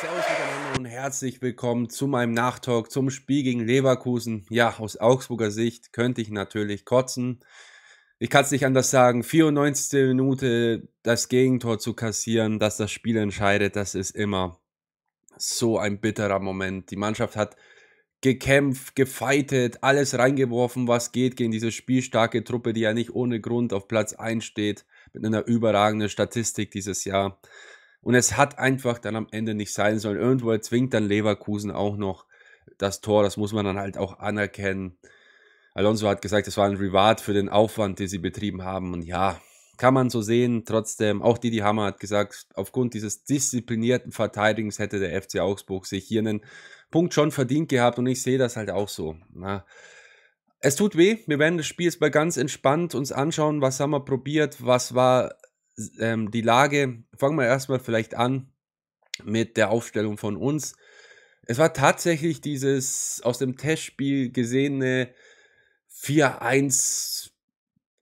Servus miteinander und herzlich willkommen zu meinem Nachtalk zum Spiel gegen Leverkusen. Ja, aus Augsburger Sicht könnte ich natürlich kotzen. Ich kann es nicht anders sagen. 94. Minute das Gegentor zu kassieren, dass das Spiel entscheidet, das ist immer so ein bitterer Moment. Die Mannschaft hat gekämpft, gefeitet, alles reingeworfen, was geht gegen diese spielstarke Truppe, die ja nicht ohne Grund auf Platz 1 steht, mit einer überragenden Statistik dieses Jahr. Und es hat einfach dann am Ende nicht sein sollen. Irgendwo zwingt dann Leverkusen auch noch das Tor. Das muss man dann halt auch anerkennen. Alonso hat gesagt, es war ein Reward für den Aufwand, den sie betrieben haben. Und ja, kann man so sehen. Trotzdem, auch Didi Hammer hat gesagt, aufgrund dieses disziplinierten Verteidigens hätte der FC Augsburg sich hier einen Punkt schon verdient gehabt. Und ich sehe das halt auch so. Na, es tut weh. Wir werden das Spiel jetzt mal ganz entspannt uns anschauen, was haben wir probiert, was war ähm, die Lage, fangen wir erstmal vielleicht an mit der Aufstellung von uns. Es war tatsächlich dieses aus dem Testspiel gesehene 4-1,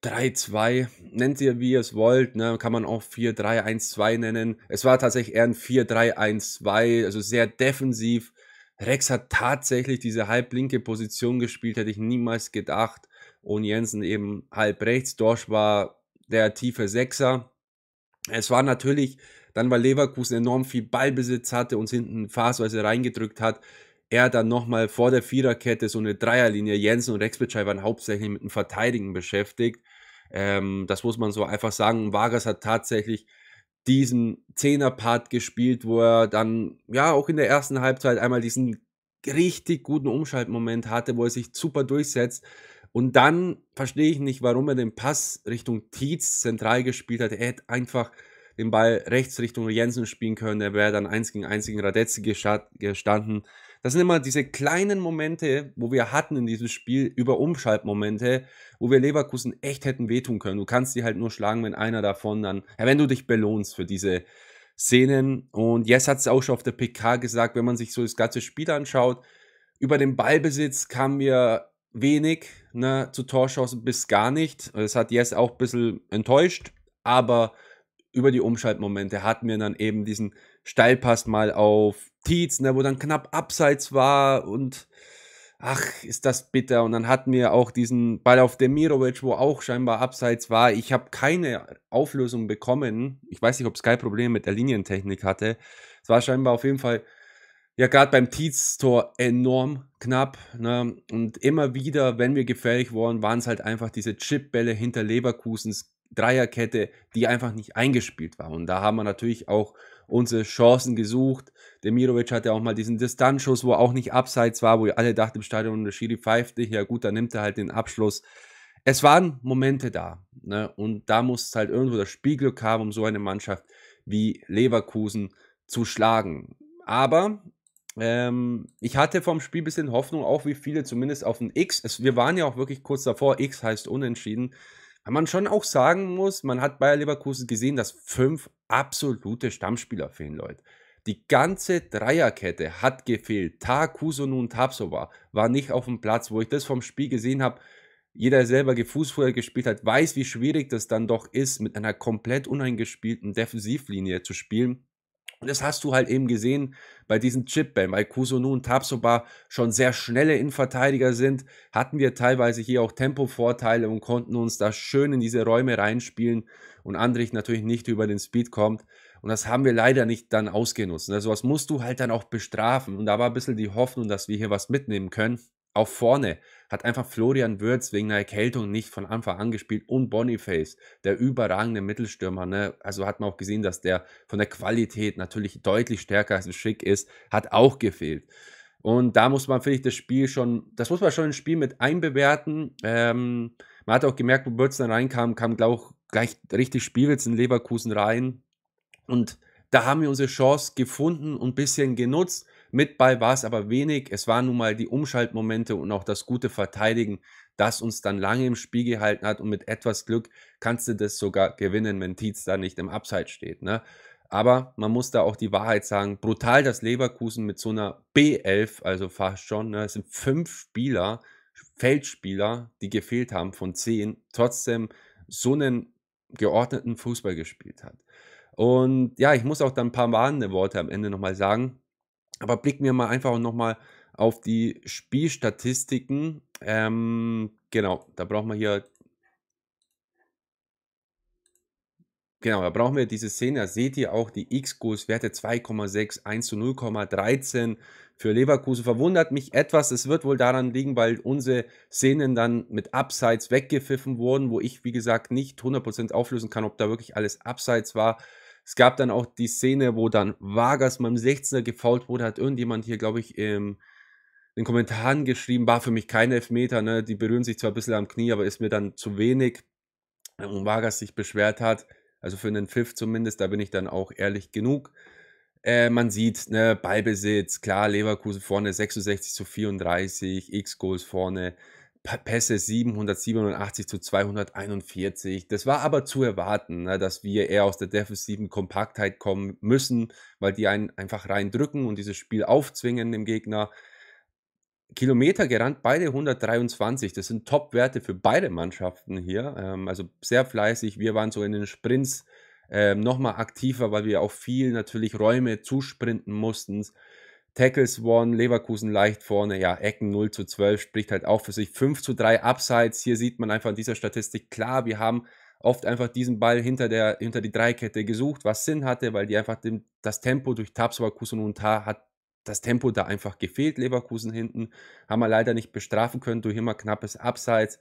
3-2, nennt ihr wie ihr es wollt, ne? kann man auch 4-3-1-2 nennen. Es war tatsächlich eher ein 4-3-1-2, also sehr defensiv. Rex hat tatsächlich diese halblinke Position gespielt, hätte ich niemals gedacht. Und Jensen eben halb rechts. Dorsch war der tiefe Sechser. Es war natürlich dann, weil Leverkusen enorm viel Ballbesitz hatte, uns hinten phasenweise reingedrückt hat, er dann nochmal vor der Viererkette so eine Dreierlinie. Jensen und Rexbitschei waren hauptsächlich mit dem Verteidigen beschäftigt. Ähm, das muss man so einfach sagen. Vargas hat tatsächlich diesen Zehner-Part gespielt, wo er dann ja auch in der ersten Halbzeit einmal diesen richtig guten Umschaltmoment hatte, wo er sich super durchsetzt. Und dann verstehe ich nicht, warum er den Pass Richtung Tietz zentral gespielt hat. Er hätte einfach den Ball rechts Richtung Jensen spielen können. Er wäre dann eins gegen eins gegen Radetzky gestanden. Das sind immer diese kleinen Momente, wo wir hatten in diesem Spiel über Umschaltmomente, wo wir Leverkusen echt hätten wehtun können. Du kannst sie halt nur schlagen, wenn einer davon dann, ja, wenn du dich belohnst für diese Szenen. Und Jess hat es auch schon auf der PK gesagt, wenn man sich so das ganze Spiel anschaut, über den Ballbesitz kamen wir wenig ne, zu Torchancen bis gar nicht. Das hat Jess auch ein bisschen enttäuscht, aber über die Umschaltmomente hatten wir dann eben diesen Steilpass mal auf Tietz, ne, wo dann knapp abseits war und ach, ist das bitter. Und dann hatten wir auch diesen Ball auf Demirovic, wo auch scheinbar abseits war. Ich habe keine Auflösung bekommen. Ich weiß nicht, ob Sky Probleme mit der Linientechnik hatte. Es war scheinbar auf jeden Fall ja gerade beim Tietz-Tor enorm knapp. Ne? Und immer wieder, wenn wir gefährlich waren, waren es halt einfach diese Chipbälle hinter Leverkusens Dreierkette, die einfach nicht eingespielt war. Und da haben wir natürlich auch unsere Chancen gesucht. Demirovic hatte auch mal diesen Distanzschuss, wo auch nicht abseits war, wo ihr alle dachten im Stadion, und der Schiri pfeift dich. Ja gut, dann nimmt er halt den Abschluss. Es waren Momente da. Ne? Und da muss es halt irgendwo das Spielglück haben, um so eine Mannschaft wie Leverkusen zu schlagen. Aber ähm, ich hatte vom Spiel ein bisschen Hoffnung, auch wie viele, zumindest auf ein X. Es, wir waren ja auch wirklich kurz davor, X heißt unentschieden. Weil man schon auch sagen muss, man hat Bayer Leverkusen gesehen, dass fünf absolute Stammspieler fehlen, Leute. Die ganze Dreierkette hat gefehlt. Tag, Kusunun und Tapsova war nicht auf dem Platz, wo ich das vom Spiel gesehen habe. Jeder, der selber Fußball gespielt hat, weiß, wie schwierig das dann doch ist, mit einer komplett uneingespielten Defensivlinie zu spielen. Und das hast du halt eben gesehen bei diesen Chip-Bällen, weil Kusunu und Tabsoba schon sehr schnelle Innenverteidiger sind, hatten wir teilweise hier auch Tempovorteile und konnten uns da schön in diese Räume reinspielen und Andrich natürlich nicht über den Speed kommt. Und das haben wir leider nicht dann ausgenutzt. Also ne? was musst du halt dann auch bestrafen. Und da war ein bisschen die Hoffnung, dass wir hier was mitnehmen können. Auch vorne hat einfach Florian Würz wegen einer Erkältung nicht von Anfang an gespielt und Boniface, der überragende Mittelstürmer, ne? also hat man auch gesehen, dass der von der Qualität natürlich deutlich stärker als Schick ist, hat auch gefehlt. Und da muss man, finde ich, das Spiel schon, das muss man schon ins Spiel mit einbewerten. Ähm, man hat auch gemerkt, wo Würz dann reinkam, kam, glaube gleich richtig Spielwitz in Leverkusen rein. Und da haben wir unsere Chance gefunden und ein bisschen genutzt. Mit Ball war es aber wenig. Es waren nun mal die Umschaltmomente und auch das gute Verteidigen, das uns dann lange im Spiel gehalten hat. Und mit etwas Glück kannst du das sogar gewinnen, wenn Tietz da nicht im Abseits steht. Ne? Aber man muss da auch die Wahrheit sagen. Brutal, dass Leverkusen mit so einer B11, also fast schon, ne? das sind fünf Spieler, Feldspieler, die gefehlt haben von zehn, trotzdem so einen geordneten Fußball gespielt hat. Und ja, ich muss auch dann ein paar warnende Worte am Ende nochmal sagen. Aber blicken wir mal einfach nochmal auf die Spielstatistiken. Ähm, genau, da brauchen wir hier. Genau, da brauchen wir diese Szene. Da seht ihr auch die X-Goals-Werte 2,6, 1 zu 0,13 für Leverkusen. Verwundert mich etwas. Es wird wohl daran liegen, weil unsere Szenen dann mit Abseits weggepfiffen wurden, wo ich, wie gesagt, nicht 100% auflösen kann, ob da wirklich alles Abseits war. Es gab dann auch die Szene, wo dann Vargas beim 16er gefault wurde, hat irgendjemand hier, glaube ich, im, in den Kommentaren geschrieben, war für mich kein Elfmeter, ne? die berühren sich zwar ein bisschen am Knie, aber ist mir dann zu wenig. Ähm, und Vargas sich beschwert hat, also für einen Pfiff zumindest, da bin ich dann auch ehrlich genug. Äh, man sieht, ne, Ballbesitz, klar, Leverkusen vorne 66 zu 34, X-Goals vorne. Pässe 787 zu 241. Das war aber zu erwarten, ne, dass wir eher aus der defensiven Kompaktheit kommen müssen, weil die einen einfach reindrücken und dieses Spiel aufzwingen dem Gegner. Kilometer gerannt, beide 123. Das sind Top-Werte für beide Mannschaften hier. Ähm, also sehr fleißig. Wir waren so in den Sprints ähm, nochmal aktiver, weil wir auch viel natürlich Räume zusprinten mussten. Tackles won, Leverkusen leicht vorne, ja, Ecken 0 zu 12 spricht halt auch für sich. 5 zu 3 Abseits, hier sieht man einfach an dieser Statistik klar, wir haben oft einfach diesen Ball hinter, der, hinter die Dreikette gesucht, was Sinn hatte, weil die einfach dem, das Tempo durch Tapswa, Kusun und Ta hat das Tempo da einfach gefehlt. Leverkusen hinten haben wir leider nicht bestrafen können durch immer knappes Abseits.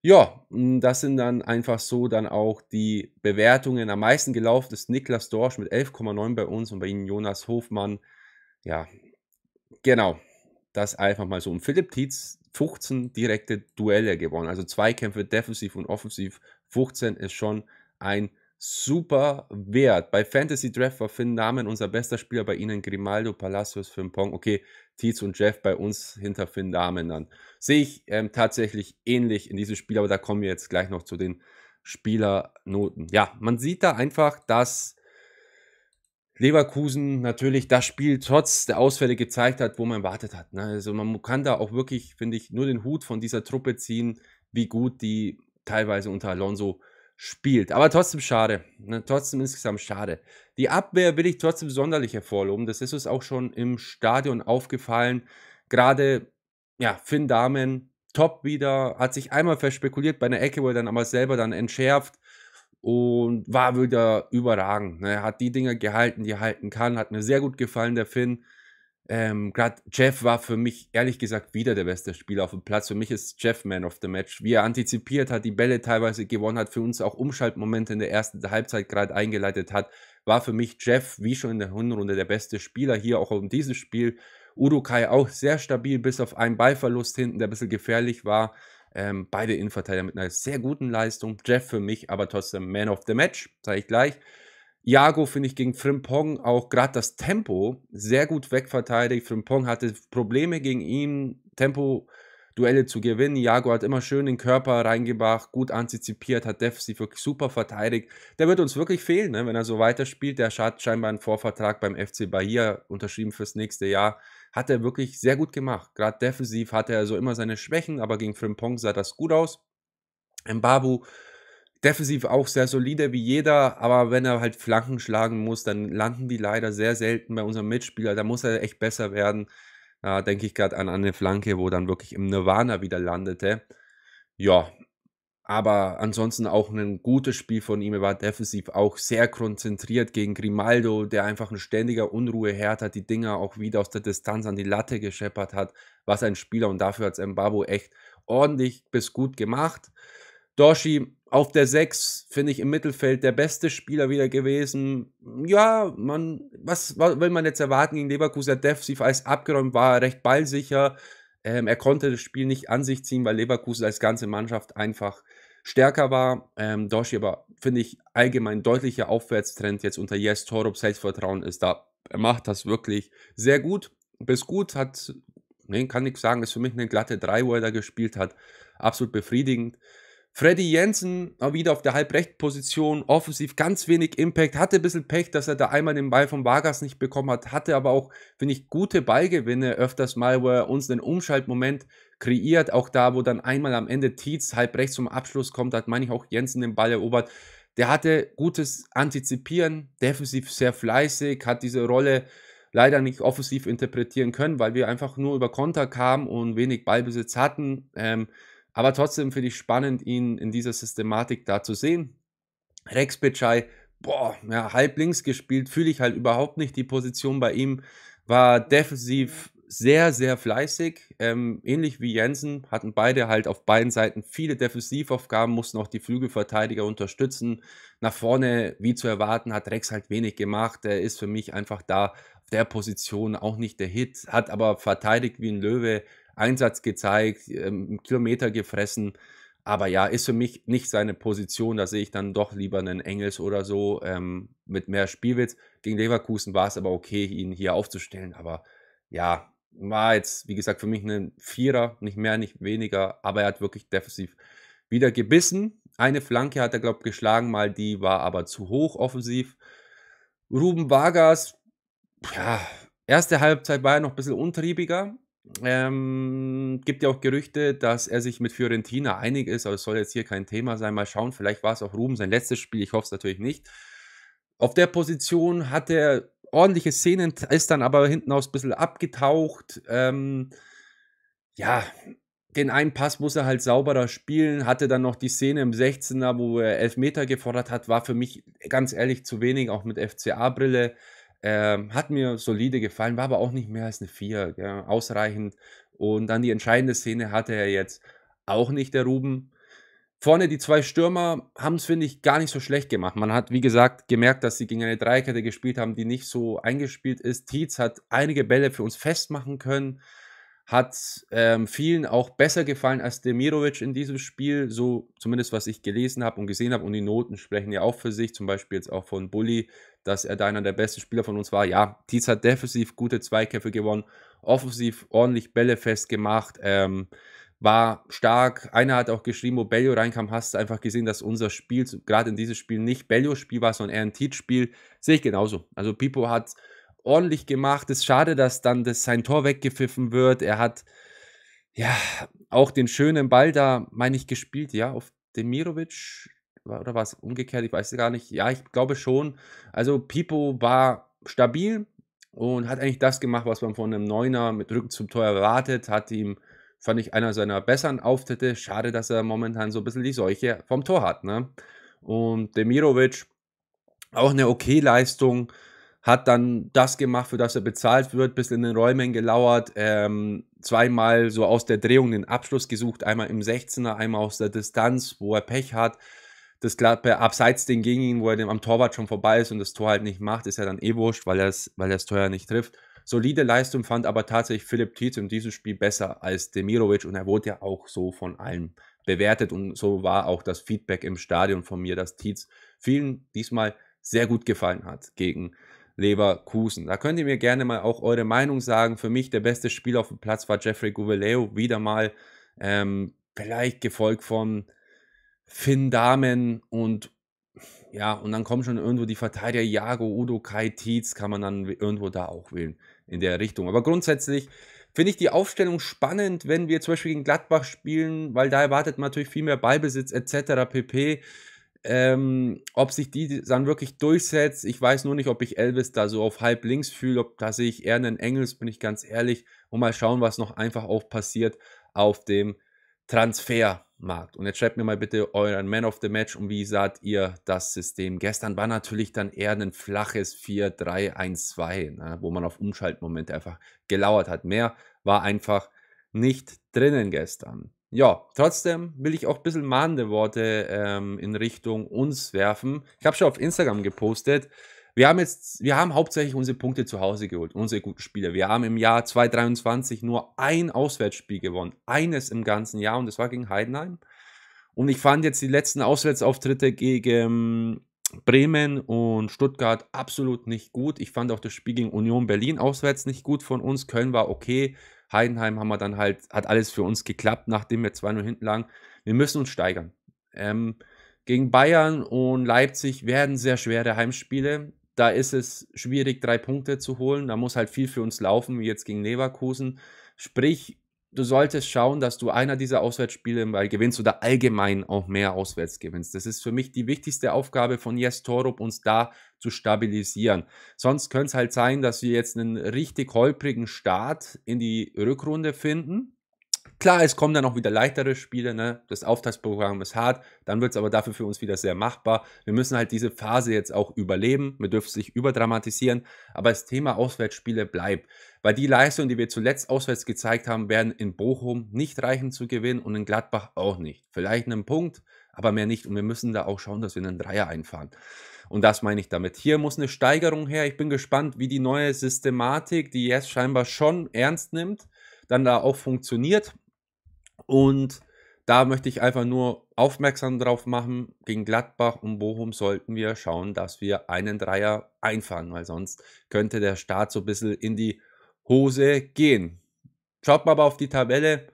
Ja, mm, das sind dann einfach so dann auch die Bewertungen. Am meisten gelaufen ist Niklas Dorsch mit 11,9 bei uns und bei Ihnen Jonas Hofmann ja, genau. Das einfach mal so. Und Philipp Tietz 15 direkte Duelle gewonnen. Also Zweikämpfe defensiv und offensiv. 15 ist schon ein super Wert. Bei Fantasy Draft war Finn Namen unser bester Spieler. Bei Ihnen Grimaldo, Palacios, Frimpong. Okay, Tietz und Jeff bei uns hinter Finn Namen dann. Sehe ich ähm, tatsächlich ähnlich in diesem Spiel, aber da kommen wir jetzt gleich noch zu den Spielernoten. Ja, man sieht da einfach, dass Leverkusen natürlich das Spiel trotz der Ausfälle gezeigt hat, wo man erwartet hat. Ne? Also man kann da auch wirklich, finde ich, nur den Hut von dieser Truppe ziehen, wie gut die teilweise unter Alonso spielt. Aber trotzdem schade. Ne? Trotzdem insgesamt schade. Die Abwehr will ich trotzdem sonderlich hervorloben. Das ist uns auch schon im Stadion aufgefallen. Gerade, ja, Finn Damen, top wieder, hat sich einmal verspekuliert bei einer Ecke, wo er dann aber selber dann entschärft und war wieder überragend. Ne? Hat die Dinger gehalten, die er halten kann. Hat mir sehr gut gefallen, der Finn. Ähm, Gerade Jeff war für mich ehrlich gesagt wieder der beste Spieler auf dem Platz. Für mich ist Jeff Man of the Match. Wie er antizipiert hat, die Bälle teilweise gewonnen hat, für uns auch Umschaltmomente in der ersten Halbzeit gerade eingeleitet hat, war für mich Jeff, wie schon in der Hinrunde, der beste Spieler hier auch in diesem Spiel. Urukai auch sehr stabil, bis auf einen Ballverlust hinten, der ein bisschen gefährlich war. Ähm, beide Innenverteidiger mit einer sehr guten Leistung. Jeff für mich aber trotzdem Man of the Match, sage ich gleich. Jago finde ich gegen Frimpong auch gerade das Tempo sehr gut wegverteidigt. Frimpong hatte Probleme gegen ihn, Tempo-Duelle zu gewinnen. Jago hat immer schön den Körper reingebracht, gut antizipiert, hat defensiv wirklich super verteidigt. Der wird uns wirklich fehlen, ne? wenn er so weiterspielt. Der hat scheinbar einen Vorvertrag beim FC Bahia unterschrieben fürs nächste Jahr hat er wirklich sehr gut gemacht. Gerade defensiv hatte er so immer seine Schwächen, aber gegen Frimpong sah das gut aus. Mbabu defensiv auch sehr solide wie jeder, aber wenn er halt Flanken schlagen muss, dann landen die leider sehr selten bei unserem Mitspieler. Da muss er echt besser werden. Da denke ich gerade an eine Flanke, wo dann wirklich im Nirvana wieder landete. Ja, aber ansonsten auch ein gutes Spiel von ihm. Er war defensiv auch sehr konzentriert gegen Grimaldo, der einfach ein ständiger Unruheherd hat, die Dinger auch wieder aus der Distanz an die Latte gescheppert hat. Was ein Spieler und dafür hat es Mbabo echt ordentlich bis gut gemacht. Doshi auf der 6 finde ich im Mittelfeld der beste Spieler wieder gewesen. Ja, man, was, was will man jetzt erwarten gegen Leverkusen? Defensiv als abgeräumt war, recht ballsicher. Ähm, er konnte das Spiel nicht an sich ziehen, weil Leverkusen als ganze Mannschaft einfach stärker war. Ähm, Doshi aber, finde ich, allgemein deutlicher Aufwärtstrend jetzt unter Yes Torup. Selbstvertrauen ist da. Er macht das wirklich sehr gut. Bis gut hat, nee, kann ich sagen, ist für mich eine glatte 3, wo er da gespielt hat. Absolut befriedigend. Freddy Jensen auch wieder auf der Halbrecht-Position, offensiv ganz wenig Impact, hatte ein bisschen Pech, dass er da einmal den Ball von Vargas nicht bekommen hat, hatte aber auch, finde ich, gute Ballgewinne öfters mal, wo er uns den Umschaltmoment kreiert. Auch da, wo dann einmal am Ende Tietz halb rechts zum Abschluss kommt, hat, meine ich, auch Jensen den Ball erobert. Der hatte gutes Antizipieren, defensiv sehr fleißig, hat diese Rolle leider nicht offensiv interpretieren können, weil wir einfach nur über Konter kamen und wenig Ballbesitz hatten. Ähm, aber trotzdem finde ich spannend, ihn in dieser Systematik da zu sehen. Rex Becai, boah, ja, halb links gespielt, fühle ich halt überhaupt nicht. Die Position bei ihm war defensiv sehr, sehr fleißig. Ähm, ähnlich wie Jensen hatten beide halt auf beiden Seiten viele Defensivaufgaben, mussten auch die Flügelverteidiger unterstützen. Nach vorne, wie zu erwarten, hat Rex halt wenig gemacht. Er ist für mich einfach da auf der Position auch nicht der Hit, hat aber verteidigt wie ein Löwe, Einsatz gezeigt, ähm, Kilometer gefressen. Aber ja, ist für mich nicht seine Position. Da sehe ich dann doch lieber einen Engels oder so ähm, mit mehr Spielwitz. Gegen Leverkusen war es aber okay, ihn hier aufzustellen. Aber ja, war jetzt, wie gesagt, für mich ein Vierer, nicht mehr, nicht weniger, aber er hat wirklich defensiv wieder gebissen. Eine Flanke hat er, glaube ich, geschlagen, mal die war aber zu hoch offensiv. Ruben Vargas, ja, erste Halbzeit war er noch ein bisschen untriebiger. Ähm, gibt ja auch Gerüchte, dass er sich mit Fiorentina einig ist, aber es soll jetzt hier kein Thema sein. Mal schauen, vielleicht war es auch Ruben sein letztes Spiel, ich hoffe es natürlich nicht. Auf der Position hat er ordentliche Szenen, ist dann aber hinten aus ein bisschen abgetaucht. Ähm, ja, den einen Pass muss er halt sauberer spielen, hatte dann noch die Szene im 16er, wo er Elfmeter gefordert hat, war für mich ganz ehrlich zu wenig, auch mit FCA-Brille. Ähm, hat mir solide gefallen, war aber auch nicht mehr als eine 4, ja, ausreichend. Und dann die entscheidende Szene hatte er jetzt auch nicht, der Ruben. Vorne die zwei Stürmer haben es, finde ich, gar nicht so schlecht gemacht. Man hat, wie gesagt, gemerkt, dass sie gegen eine Dreikette gespielt haben, die nicht so eingespielt ist. Tietz hat einige Bälle für uns festmachen können, hat ähm, vielen auch besser gefallen als Demirovic in diesem Spiel, so zumindest was ich gelesen habe und gesehen habe. Und die Noten sprechen ja auch für sich, zum Beispiel jetzt auch von Bulli, dass er da einer der besten Spieler von uns war. Ja, Tietz hat defensiv gute Zweikämpfe gewonnen, offensiv ordentlich Bälle festgemacht. Ähm, war stark. Einer hat auch geschrieben, wo Bello reinkam, hast du einfach gesehen, dass unser Spiel, gerade in diesem Spiel, nicht Bellios Spiel war, sondern eher ein Teach-Spiel. Sehe ich genauso. Also Pipo hat ordentlich gemacht. Es ist schade, dass dann das, sein Tor weggepfiffen wird. Er hat ja auch den schönen Ball da, meine ich, gespielt, ja, auf Demirovic. Oder war es umgekehrt? Ich weiß es gar nicht. Ja, ich glaube schon. Also Pipo war stabil und hat eigentlich das gemacht, was man von einem Neuner mit Rücken zum Tor erwartet, hat ihm fand ich einer seiner besseren Auftritte. Schade, dass er momentan so ein bisschen die Seuche vom Tor hat. Ne? Und Demirovic, auch eine okay Leistung, hat dann das gemacht, für das er bezahlt wird, ein bisschen in den Räumen gelauert, ähm, zweimal so aus der Drehung den Abschluss gesucht, einmal im 16er, einmal aus der Distanz, wo er Pech hat. Das klappt äh, abseits den gegen ihn, wo er dem am Torwart schon vorbei ist und das Tor halt nicht macht, ist er dann eh wurscht, weil er weil das Tor ja nicht trifft. Solide Leistung fand aber tatsächlich Philipp Tietz in diesem Spiel besser als Demirovic und er wurde ja auch so von allen bewertet und so war auch das Feedback im Stadion von mir, dass Tietz vielen diesmal sehr gut gefallen hat gegen Leverkusen. Da könnt ihr mir gerne mal auch eure Meinung sagen. Für mich der beste Spieler auf dem Platz war Jeffrey Gouveleo wieder mal, ähm, vielleicht gefolgt von Finn Damen und ja, und dann kommen schon irgendwo die Verteidiger, Jago, Udo, Kai, Tietz, kann man dann irgendwo da auch wählen in der Richtung. Aber grundsätzlich finde ich die Aufstellung spannend, wenn wir zum Beispiel gegen Gladbach spielen, weil da erwartet man natürlich viel mehr Ballbesitz etc. pp. Ähm, ob sich die dann wirklich durchsetzt, ich weiß nur nicht, ob ich Elvis da so auf halb links fühle, ob da sehe ich eher einen Engels, bin ich ganz ehrlich, und mal schauen, was noch einfach auch passiert auf dem Transfermarkt. Und jetzt schreibt mir mal bitte euren Man of the Match und wie saht ihr das System? Gestern war natürlich dann eher ein flaches 4-3-1-2, ne, wo man auf Umschaltmomente einfach gelauert hat. Mehr war einfach nicht drinnen gestern. Ja, trotzdem will ich auch ein bisschen mahnende Worte ähm, in Richtung uns werfen. Ich habe schon auf Instagram gepostet, wir haben jetzt, wir haben hauptsächlich unsere Punkte zu Hause geholt, unsere guten Spiele. Wir haben im Jahr 2023 nur ein Auswärtsspiel gewonnen, eines im ganzen Jahr und das war gegen Heidenheim. Und ich fand jetzt die letzten Auswärtsauftritte gegen Bremen und Stuttgart absolut nicht gut. Ich fand auch das Spiel gegen Union Berlin auswärts nicht gut von uns. Köln war okay. Heidenheim haben wir dann halt, hat alles für uns geklappt, nachdem wir 2-0 hinten lagen. Wir müssen uns steigern. Ähm, gegen Bayern und Leipzig werden sehr schwere Heimspiele da ist es schwierig, drei Punkte zu holen. Da muss halt viel für uns laufen, wie jetzt gegen Leverkusen. Sprich, du solltest schauen, dass du einer dieser Auswärtsspiele mal gewinnst oder allgemein auch mehr auswärts gewinnst. Das ist für mich die wichtigste Aufgabe von Jes Torup, uns da zu stabilisieren. Sonst könnte es halt sein, dass wir jetzt einen richtig holprigen Start in die Rückrunde finden Klar, es kommen dann auch wieder leichtere Spiele, ne? das Auftaktprogramm ist hart, dann wird es aber dafür für uns wieder sehr machbar. Wir müssen halt diese Phase jetzt auch überleben, wir dürfen es nicht überdramatisieren, aber das Thema Auswärtsspiele bleibt, weil die Leistungen, die wir zuletzt auswärts gezeigt haben, werden in Bochum nicht reichen zu gewinnen und in Gladbach auch nicht. Vielleicht einen Punkt, aber mehr nicht und wir müssen da auch schauen, dass wir einen Dreier einfahren. Und das meine ich damit. Hier muss eine Steigerung her. Ich bin gespannt, wie die neue Systematik, die jetzt scheinbar schon ernst nimmt, dann da auch funktioniert. Und da möchte ich einfach nur aufmerksam drauf machen, gegen Gladbach und Bochum sollten wir schauen, dass wir einen Dreier einfangen, weil sonst könnte der Start so ein bisschen in die Hose gehen. Schaut mal aber auf die Tabelle,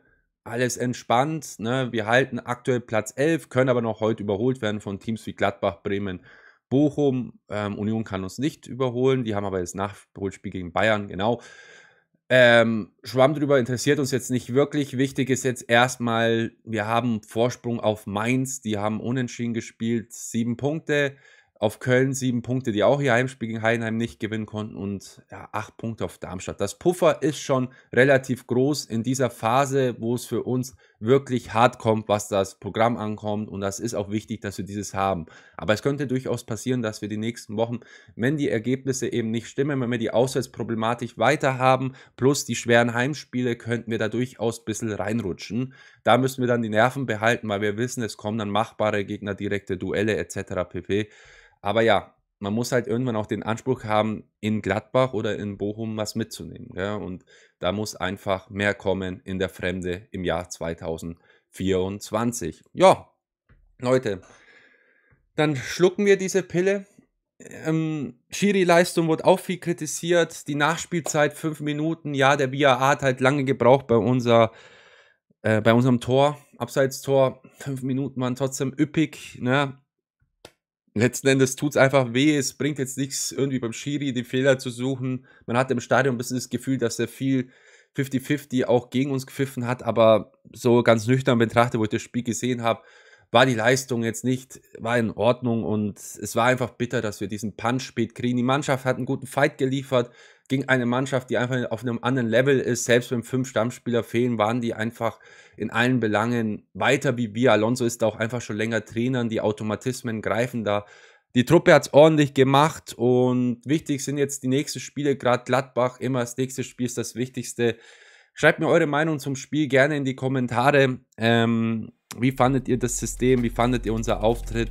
alles entspannt. Ne? Wir halten aktuell Platz 11, können aber noch heute überholt werden von Teams wie Gladbach, Bremen, Bochum. Ähm, Union kann uns nicht überholen, die haben aber das Nachholspiel gegen Bayern, genau. Ähm, Schwamm drüber interessiert uns jetzt nicht wirklich. Wichtig ist jetzt erstmal, wir haben Vorsprung auf Mainz, die haben unentschieden gespielt, sieben Punkte. Auf Köln sieben Punkte, die auch ihr Heimspiel gegen Heidenheim nicht gewinnen konnten und ja, acht Punkte auf Darmstadt. Das Puffer ist schon relativ groß in dieser Phase, wo es für uns wirklich hart kommt, was das Programm ankommt. Und das ist auch wichtig, dass wir dieses haben. Aber es könnte durchaus passieren, dass wir die nächsten Wochen, wenn die Ergebnisse eben nicht stimmen, wenn wir die Auswärtsproblematik weiter haben, plus die schweren Heimspiele, könnten wir da durchaus ein bisschen reinrutschen. Da müssen wir dann die Nerven behalten, weil wir wissen, es kommen dann machbare Gegner, direkte Duelle etc. pp. Aber ja, man muss halt irgendwann auch den Anspruch haben, in Gladbach oder in Bochum was mitzunehmen. Gell? Und da muss einfach mehr kommen in der Fremde im Jahr 2024. Ja, Leute, dann schlucken wir diese Pille. Ähm, Schiri-Leistung wurde auch viel kritisiert. Die Nachspielzeit fünf Minuten. Ja, der BAA hat halt lange gebraucht bei, unser, äh, bei unserem Tor, Abseitstor. Fünf Minuten waren trotzdem üppig. Ne? letzten Endes tut es einfach weh. Es bringt jetzt nichts, irgendwie beim Schiri die Fehler zu suchen. Man hat im Stadion ein bisschen das Gefühl, dass er viel 50-50 auch gegen uns gepfiffen hat, aber so ganz nüchtern betrachtet, wo ich das Spiel gesehen habe, war die Leistung jetzt nicht, war in Ordnung und es war einfach bitter, dass wir diesen Punch spät kriegen. Die Mannschaft hat einen guten Fight geliefert, gegen eine Mannschaft, die einfach auf einem anderen Level ist. Selbst wenn fünf Stammspieler fehlen, waren die einfach in allen Belangen weiter wie wir. Alonso ist da auch einfach schon länger Trainer, die Automatismen greifen da. Die Truppe hat es ordentlich gemacht und wichtig sind jetzt die nächsten Spiele, gerade Gladbach, immer das nächste Spiel ist das Wichtigste. Schreibt mir eure Meinung zum Spiel gerne in die Kommentare. Ähm, wie fandet ihr das System? Wie fandet ihr unser Auftritt?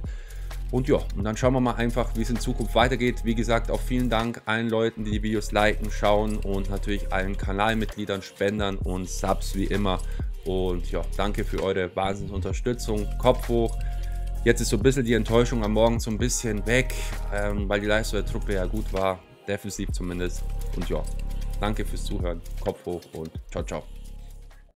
Und ja, und dann schauen wir mal einfach, wie es in Zukunft weitergeht. Wie gesagt, auch vielen Dank allen Leuten, die die Videos liken, schauen und natürlich allen Kanalmitgliedern, Spendern und Subs wie immer. Und ja, danke für eure Wahnsinnsunterstützung. Kopf hoch. Jetzt ist so ein bisschen die Enttäuschung am Morgen so ein bisschen weg, ähm, weil die Leistung der Truppe ja gut war, defensiv zumindest. Und ja, danke fürs Zuhören. Kopf hoch und ciao, ciao.